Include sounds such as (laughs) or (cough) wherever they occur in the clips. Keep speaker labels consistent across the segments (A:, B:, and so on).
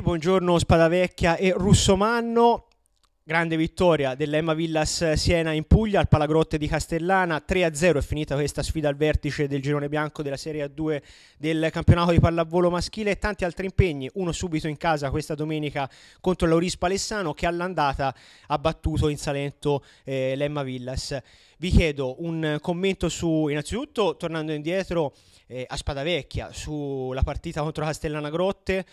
A: buongiorno Spadavecchia e Russomanno. Grande vittoria dell'Emma Villas Siena in Puglia al Palagrotte di Castellana, 3-0 è finita questa sfida al vertice del girone bianco della Serie A2 del campionato di pallavolo maschile e tanti altri impegni, uno subito in casa questa domenica contro l'Auris Alessano che all'andata ha battuto in Salento eh, l'Emma Villas. Vi chiedo un commento su, innanzitutto tornando indietro eh, a Spadavecchia, sulla partita contro Castellana Grotte,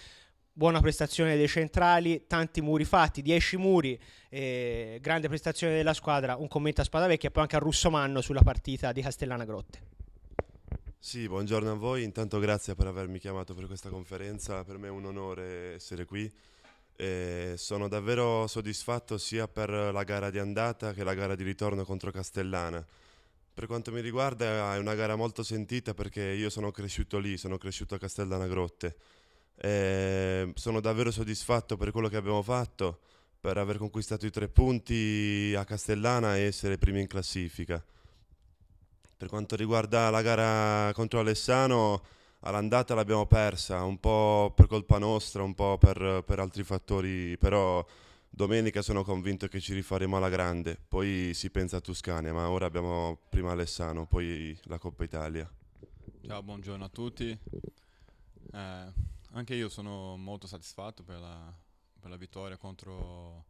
A: buona prestazione dei centrali, tanti muri fatti, 10 muri, eh, grande prestazione della squadra, un commento a Spada Vecchia e poi anche a Russo Manno sulla partita di Castellana Grotte.
B: Sì, buongiorno a voi, intanto grazie per avermi chiamato per questa conferenza, per me è un onore essere qui. E sono davvero soddisfatto sia per la gara di andata che la gara di ritorno contro Castellana. Per quanto mi riguarda è una gara molto sentita perché io sono cresciuto lì, sono cresciuto a Castellana Grotte eh, sono davvero soddisfatto per quello che abbiamo fatto, per aver conquistato i tre punti a Castellana e essere primi in classifica. Per quanto riguarda la gara contro Alessano, all'andata l'abbiamo persa, un po' per colpa nostra, un po' per, per, altri fattori, però domenica sono convinto che ci rifaremo alla grande, poi si pensa a Tuscania, ma ora abbiamo prima Alessano, poi la Coppa Italia.
C: Ciao, buongiorno a tutti. Eh anche io sono molto soddisfatto per la, per la vittoria contro,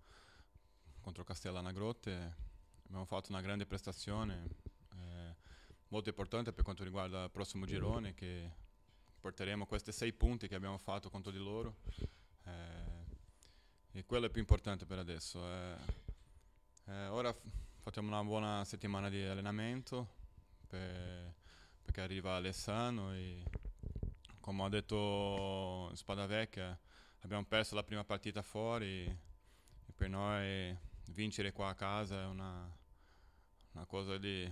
C: contro Castellana Grotte. Abbiamo fatto una grande prestazione, eh, molto importante per quanto riguarda il prossimo girone, che porteremo questi sei punti che abbiamo fatto contro di loro. Eh, e quello è più importante per adesso. Eh, eh ora facciamo una buona settimana di allenamento per, perché arriva Alessano e come ha detto Spada Vecchia, abbiamo perso la prima partita fuori e per noi vincere qua a casa è una, una cosa di,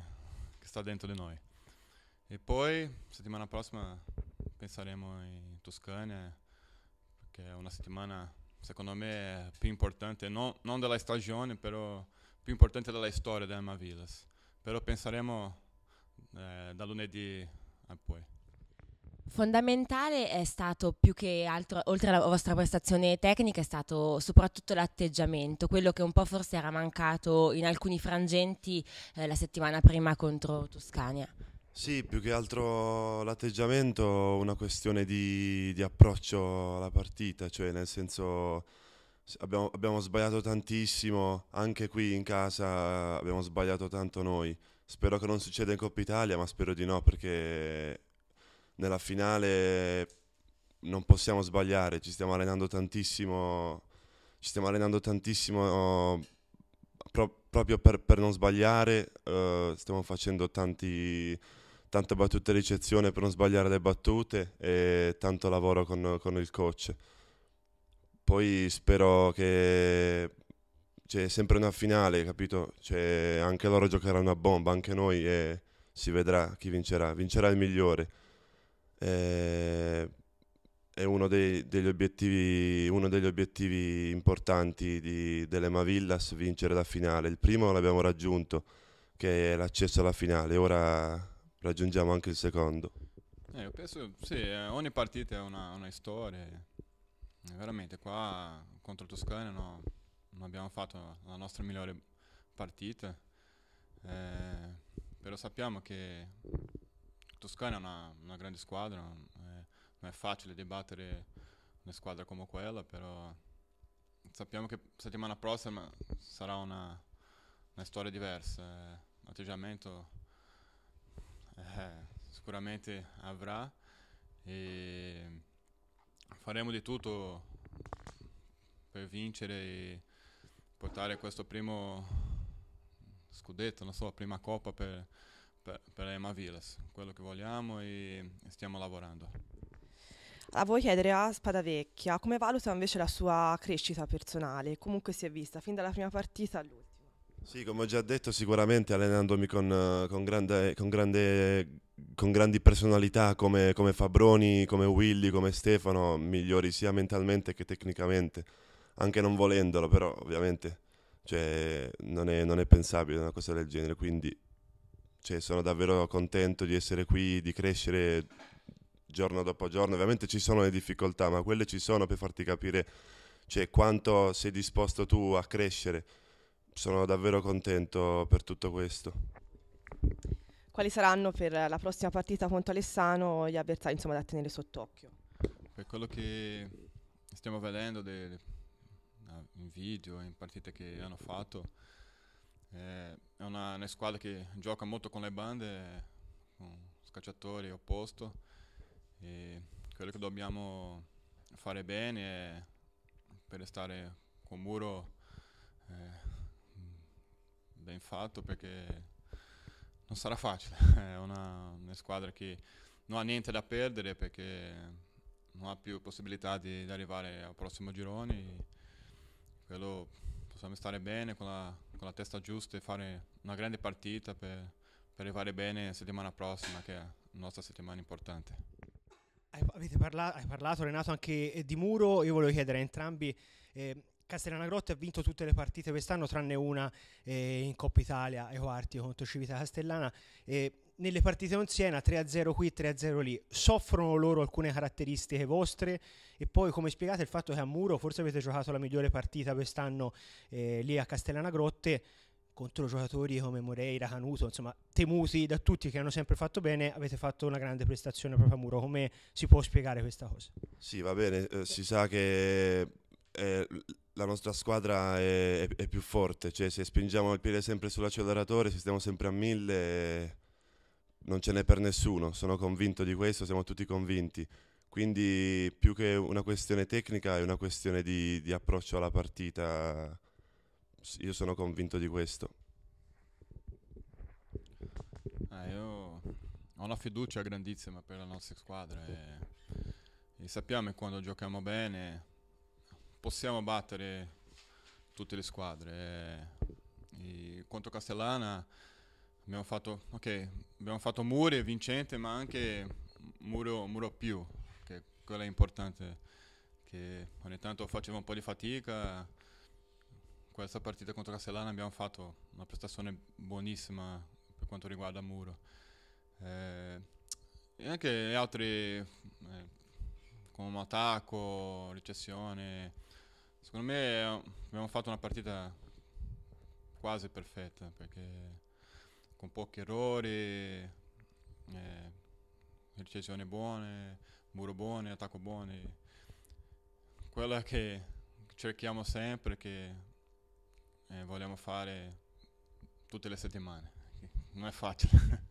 C: che sta dentro di noi. E poi settimana prossima penseremo in Toscana, perché è una settimana secondo me più importante, non, non della stagione, però più importante della storia della Mavilas. Però penseremo eh, da lunedì a poi.
A: Fondamentale è stato più che altro, oltre alla vostra prestazione tecnica, è stato soprattutto l'atteggiamento, quello che un po' forse era mancato in alcuni frangenti eh, la settimana prima contro Toscania.
B: Sì, più che altro l'atteggiamento una questione di, di, approccio alla partita, cioè nel senso abbiamo, abbiamo sbagliato tantissimo, anche qui in casa abbiamo sbagliato tanto noi. Spero che non succeda in Coppa Italia, ma spero di no perché nella finale non possiamo sbagliare, ci stiamo allenando tantissimo, ci stiamo allenando tantissimo pro- proprio per, per, non sbagliare, uh, stiamo facendo tanti, tante battute ricezione per non sbagliare le battute e tanto lavoro con, con il coach. Poi spero che c'è cioè, sempre una finale, capito? Cioè, anche loro giocheranno a bomba, anche noi e si vedrà chi vincerà, vincerà il migliore eh, è uno, dei, degli obiettivi, uno, degli obiettivi, importanti di, dell'Ema Villas, vincere la finale. Il primo l'abbiamo raggiunto, che è l'accesso alla finale, ora raggiungiamo anche il secondo.
C: Eh, penso, sì, eh, ogni partita è una, una storia. Eh, veramente, qua contro il Toscana no, non abbiamo fatto la nostra migliore partita, eh, però sappiamo che Toscana è una, una grande squadra, non è, non è facile debattere una squadra come quella, però sappiamo che settimana prossima sarà una, una storia diversa, l'atteggiamento eh, eh, sicuramente avrà e faremo di tutto per vincere e portare questo primo scudetto, non so, prima coppa per, per, per Emaviles, quello che vogliamo e, stiamo lavorando.
A: A voi chiedere a Spadavecchia come valuta invece la sua crescita personale? Comunque si è vista fin dalla prima partita all'ultima.
B: Sì, come ho già detto, sicuramente allenandomi con, eh, con, grande, con, grande, con grandi personalità come, come, Fabroni, come Willy, come Stefano, migliori sia mentalmente che tecnicamente, anche non volendolo, però ovviamente cioè, non, è, non è pensabile una cosa del genere, quindi cioè, sono davvero contento di essere qui, di crescere giorno dopo giorno. Ovviamente ci sono le difficoltà, ma quelle ci sono per farti capire cioè, quanto sei disposto tu a crescere. Sono davvero contento per tutto questo.
A: Quali saranno per la prossima partita contro Alessano gli avversari insomma, da tenere sott'occhio?
C: Per quello che stiamo vedendo de, in video, in partite che hanno fatto, eh, è una, una, squadra che gioca molto con le bande, con scacciatori opposto e quello che dobbiamo fare bene è per restare con muro eh, ben fatto perché non sarà facile, (laughs) è una, una, squadra che non ha niente da perdere perché non ha più possibilità di, di arrivare al prossimo girone. Quello possiamo stare bene con la, con la, testa giusta e fare una grande partita per, per arrivare bene la settimana prossima, che è la nostra settimana importante.
A: Hai parlato, hai, parlato, Renato, anche eh, di Muro. Io volevo chiedere a entrambi. Eh, Castellana Grotte ha vinto tutte le partite quest'anno, tranne una eh, in Coppa Italia e quarti contro Civita Castellana. Eh, nelle partite con Siena 3-0 qui, 3-0 lì, soffrono loro alcune caratteristiche vostre e poi come spiegate il fatto che a Muro forse avete giocato la migliore partita quest'anno eh, lì a Castellana Grotte contro giocatori come Moreira, Canuto, insomma temuti da tutti che hanno sempre fatto bene, avete fatto una grande prestazione proprio a Muro, come si può spiegare questa cosa?
B: Sì, va bene, eh, si sa che eh, la nostra squadra è, è, è, più forte, cioè se spingiamo il piede sempre sull'acceleratore, se stiamo sempre a mille non ce n'è per nessuno, sono convinto di questo, siamo tutti convinti. Quindi più che una questione tecnica è una questione di, di approccio alla partita, io sono convinto di questo.
C: Ah, io ho una fiducia grandissima per la nostra squadra e, eh. e sappiamo che quando giochiamo bene possiamo battere tutte le squadre. Eh. E, e quanto Castellana abbiamo fatto, okay, abbiamo fatto muri vincente, ma anche muro, muro più, che quello è importante, che ogni tanto faceva un po' di fatica. Questa partita contro Castellana abbiamo fatto una prestazione buonissima per quanto riguarda muro. Eh, e anche altri, eh, come attacco, recessione, secondo me abbiamo fatto una partita quasi perfetta perché con pochi errori, eh, ricezioni buone, muro buoni, attacco buoni. Quello che cerchiamo sempre, che eh, vogliamo fare tutte le settimane. Non è facile. (laughs)